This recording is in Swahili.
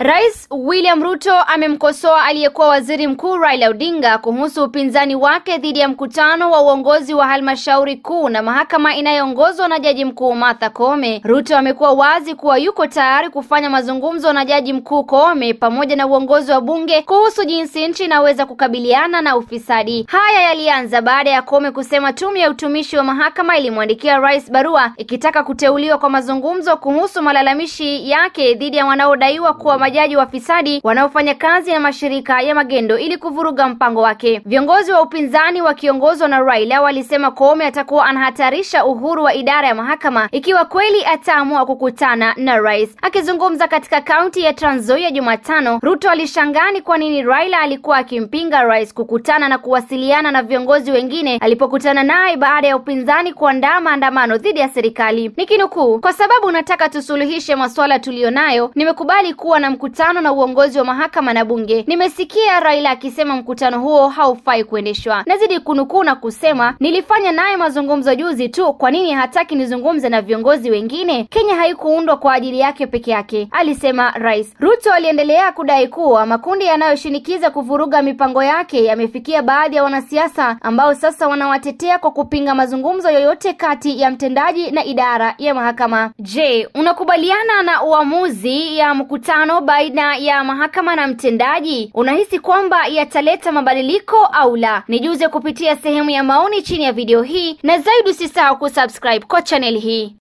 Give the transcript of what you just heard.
Rais William Ruto amemkosoa aliyekuwa waziri mkuu Raila Odinga kuhusu upinzani wake dhidi ya mkutano wa uongozi wa halmashauri kuu na mahakama inayoongozwa na jaji mkuu Martha Koome. Ruto amekuwa wazi kuwa yuko tayari kufanya mazungumzo na jaji mkuu Koome pamoja na uongozi wa bunge kuhusu jinsi nchi inaweza kukabiliana na ufisadi. Haya yalianza baada ya Koome kusema tume ya utumishi wa mahakama ilimwandikia rais barua ikitaka kuteuliwa kwa mazungumzo kuhusu malalamishi yake dhidi ya wanaodaiwa kuwa wa wafisadi wanaofanya kazi na mashirika ya magendo ili kuvuruga mpango wake. Viongozi wa upinzani wakiongozwa na Raila walisema Koome atakuwa anahatarisha uhuru wa idara ya mahakama ikiwa kweli ataamua kukutana na rais. Akizungumza katika kaunti ya Trans Nzoia Jumatano, Ruto alishangaa ni kwa nini Raila alikuwa akimpinga rais kukutana na kuwasiliana na viongozi wengine alipokutana naye baada ya upinzani kuandaa maandamano dhidi ya serikali. Nikinukuu, kwa sababu nataka tusuluhishe masuala tuliyonayo, nimekubali kuwa na mkutano na uongozi wa mahakama na bunge. Nimesikia Raila akisema mkutano huo haufai kuendeshwa. Nazidi kunukuu na kusema, nilifanya naye mazungumzo juzi tu, kwa nini hataki nizungumze na viongozi wengine? Kenya haikuundwa kwa ajili yake peke yake, alisema rais. Ruto aliendelea kudai kuwa makundi yanayoshinikiza kuvuruga mipango yake yamefikia baadhi ya wanasiasa ambao sasa wanawatetea kwa kupinga mazungumzo yoyote kati ya mtendaji na idara ya mahakama. Je, unakubaliana na uamuzi ya mkutano baina ya mahakama na mtendaji unahisi kwamba yataleta mabadiliko au la? Nijuze kupitia sehemu ya maoni chini ya video hii, na zaidi usisahau kusubscribe kwa chaneli hii.